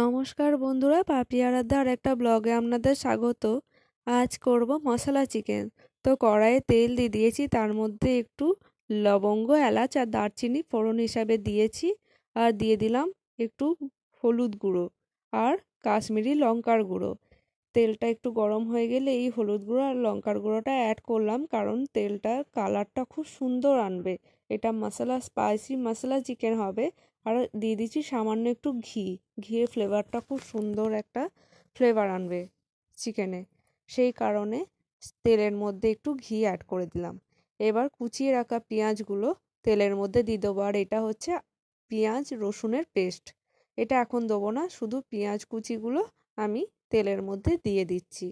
নমস্কার বন্ধুরা আরাধার একটা ব্লগে আপনাদের স্বাগত আজ করব মশলা চিকেন তো কড়াইয়ে তেল দিয়ে দিয়েছি তার মধ্যে একটু লবঙ্গ এলাচ আর দারচিনি ফোড়ন হিসাবে দিয়েছি আর দিয়ে দিলাম একটু হলুদ গুঁড়ো আর কাশ্মীরি লঙ্কার গুঁড়ো তেলটা একটু গরম হয়ে গেলে এই হলুদ গুঁড়ো আর লঙ্কার গুঁড়োটা অ্যাড করলাম কারণ তেলটা কালারটা খুব সুন্দর আনবে এটা মশলা স্পাইসি মশলা চিকেন হবে আর দিয়ে দিচ্ছি সামান্য একটু ঘি ঘিয়ের ফ্লেভারটা খুব সুন্দর একটা ফ্লেভার আনবে চিকেনে সেই কারণে তেলের মধ্যে একটু ঘি অ্যাড করে দিলাম এবার কুচিয়ে রাখা পেঁয়াজগুলো তেলের মধ্যে দিয়ে দেবো আর এটা হচ্ছে পেঁয়াজ রসুনের পেস্ট এটা এখন দেবো না শুধু পেঁয়াজ কুচিগুলো আমি তেলের মধ্যে দিয়ে দিচ্ছি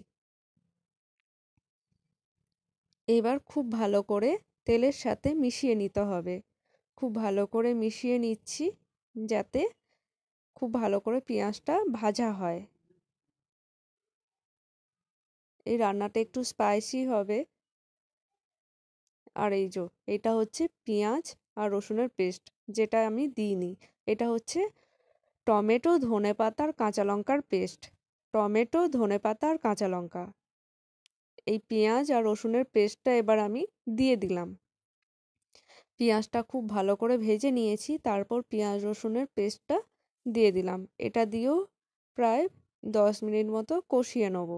এবার খুব ভালো করে তেলের সাথে মিশিয়ে নিতে হবে খুব ভালো করে মিশিয়ে নিচ্ছি যাতে খুব ভালো করে পেঁয়াজটা ভাজা হয় এই রান্নাটা একটু স্পাইসি হবে আর এই যে এটা হচ্ছে পেঁয়াজ আর রসুনের পেস্ট যেটা আমি দিইনি এটা হচ্ছে টমেটো ধনে পাতার কাঁচা লঙ্কার পেস্ট টমেটো ধনে পাতা আর কাঁচা লঙ্কা এই পেঁয়াজ আর রসুনের পেস্টটা এবার আমি দিয়ে দিলাম পেঁয়াজটা খুব ভালো করে ভেজে নিয়েছি তারপর পেঁয়াজ রসুনের পেস্টটা দিয়ে দিলাম এটা দিয়েও প্রায় দশ মিনিট মতো কষিয়ে নেব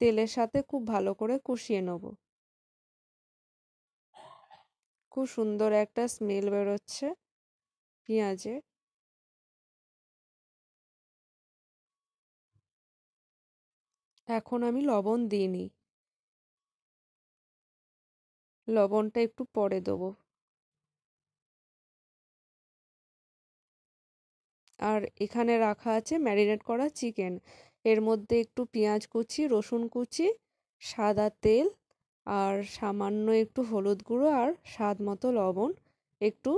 তেলের সাথে খুব ভালো করে কষিয়ে নেব খুব সুন্দর একটা স্মেল বেরোচ্ছে পেঁয়াজে এখন আমি লবণ দিইনি লবণটা একটু পরে দেবো আর এখানে রাখা আছে ম্যারিনেট করা চিকেন এর মধ্যে একটু পেঁয়াজ কুচি রসুন কুচি সাদা তেল আর সামান্য একটু হলুদ গুঁড়ো আর স্বাদ মতো লবণ একটু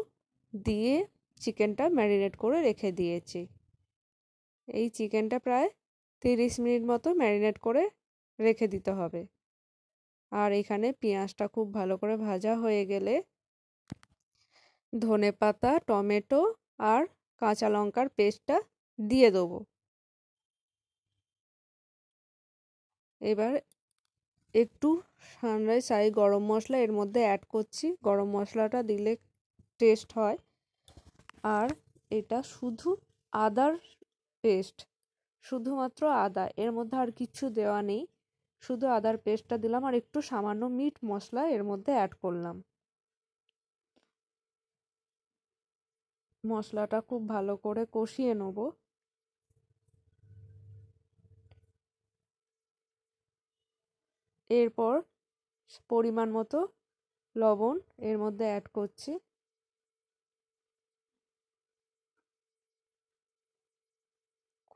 দিয়ে চিকেনটা ম্যারিনেট করে রেখে দিয়েছি এই চিকেনটা প্রায় তিরিশ মিনিট মতো ম্যারিনেট করে রেখে দিতে হবে আর এখানে পেঁয়াজটা খুব ভালো করে ভাজা হয়ে গেলে ধনে পাতা টমেটো আর কাঁচা লঙ্কার পেস্টটা দিয়ে দেব এবার একটু সানরাই সাই গরম মশলা এর মধ্যে অ্যাড করছি গরম মশলাটা দিলে টেস্ট হয় আর এটা শুধু আদার পেস্ট শুধুমাত্র আদা এর মধ্যে আর কিছু দেওয়া নেই শুধু আদার পেস্টটা দিলাম আর একটু সামান্য মিট মশলা এর মধ্যে অ্যাড করলাম মশলাটা খুব ভালো করে কষিয়ে নেব এরপর পরিমাণ মতো লবণ এর মধ্যে অ্যাড করছি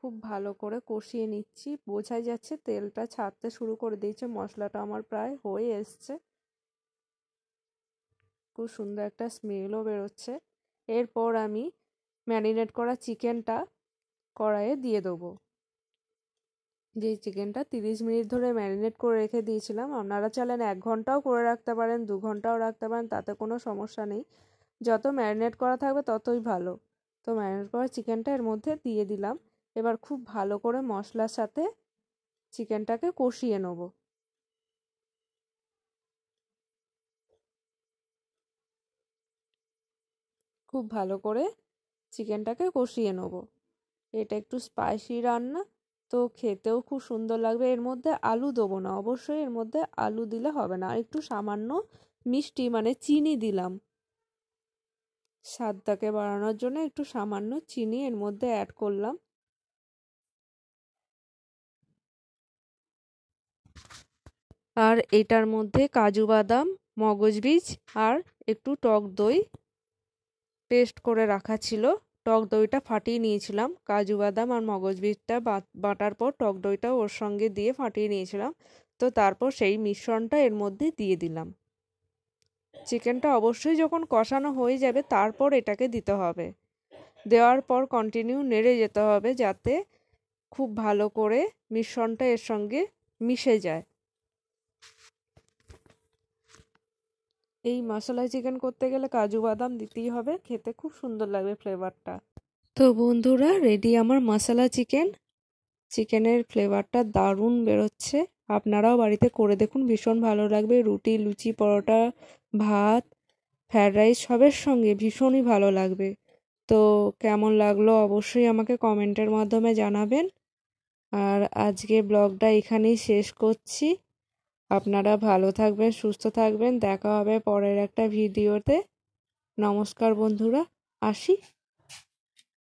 খুব ভালো করে কষিয়ে নিচ্ছি বোঝাই যাচ্ছে তেলটা ছাড়তে শুরু করে দিয়েছে মশলাটা আমার প্রায় হয়ে এসছে খুব সুন্দর একটা স্মেলও বেরোচ্ছে এরপর আমি ম্যারিনেট করা চিকেনটা কড়াইয়ে দিয়ে দেবো যে চিকেনটা তিরিশ মিনিট ধরে ম্যারিনেট করে রেখে দিয়েছিলাম আপনারা চাইলেন এক ঘন্টাও করে রাখতে পারেন দু ঘন্টাও রাখতে পারেন তাতে কোনো সমস্যা নেই যত ম্যারিনেট করা থাকবে ততই ভালো তো ম্যারিনেট করা চিকেনটা এর মধ্যে দিয়ে দিলাম এবার খুব ভালো করে মশলার সাথে চিকেনটাকে কষিয়ে নেব খুব ভালো করে চিকেনটাকে কষিয়ে নেব এটা একটু স্পাইসি রান্না তো খেতেও খুব সুন্দর লাগবে এর মধ্যে আলু দেবো না অবশ্যই এর মধ্যে আলু দিলে হবে না আর একটু সামান্য মিষ্টি মানে চিনি দিলাম স্বাদটাকে বাড়ানোর জন্য একটু সামান্য চিনি এর মধ্যে অ্যাড করলাম আর এটার মধ্যে কাজু বাদাম মগজ বীজ আর একটু টক দই পেস্ট করে রাখা ছিল টক দইটা ফাটিয়ে নিয়েছিলাম কাজু বাদাম আর মগজ বীজটা বাটার পর টক দইটা ওর সঙ্গে দিয়ে ফাটিয়ে নিয়েছিলাম তো তারপর সেই মিশ্রণটা এর মধ্যে দিয়ে দিলাম চিকেনটা অবশ্যই যখন কষানো হয়ে যাবে তারপর এটাকে দিতে হবে দেওয়ার পর কন্টিনিউ নেড়ে যেতে হবে যাতে খুব ভালো করে মিশ্রণটা এর সঙ্গে মিশে যায় এই মশলা চিকেন করতে গেলে কাজু বাদাম দিতেই হবে খেতে খুব সুন্দর লাগবে ফ্লেভারটা তো বন্ধুরা রেডি আমার মশলা চিকেন চিকেনের ফ্লেভারটা দারুণ বেরোচ্ছে আপনারাও বাড়িতে করে দেখুন ভীষণ ভালো লাগবে রুটি লুচি পরোটা ভাত ফ্রায়েড রাইস সবের সঙ্গে ভীষণই ভালো লাগবে তো কেমন লাগলো অবশ্যই আমাকে কমেন্টের মাধ্যমে জানাবেন আর আজকে ব্লগটা এখানেই শেষ করছি আপনারা ভালো থাকবেন সুস্থ থাকবেন দেখা হবে পরের একটা ভিডিওতে নমস্কার বন্ধুরা আসি